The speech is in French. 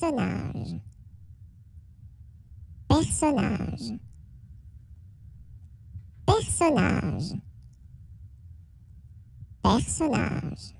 personnage, personnage, personnage, personnage.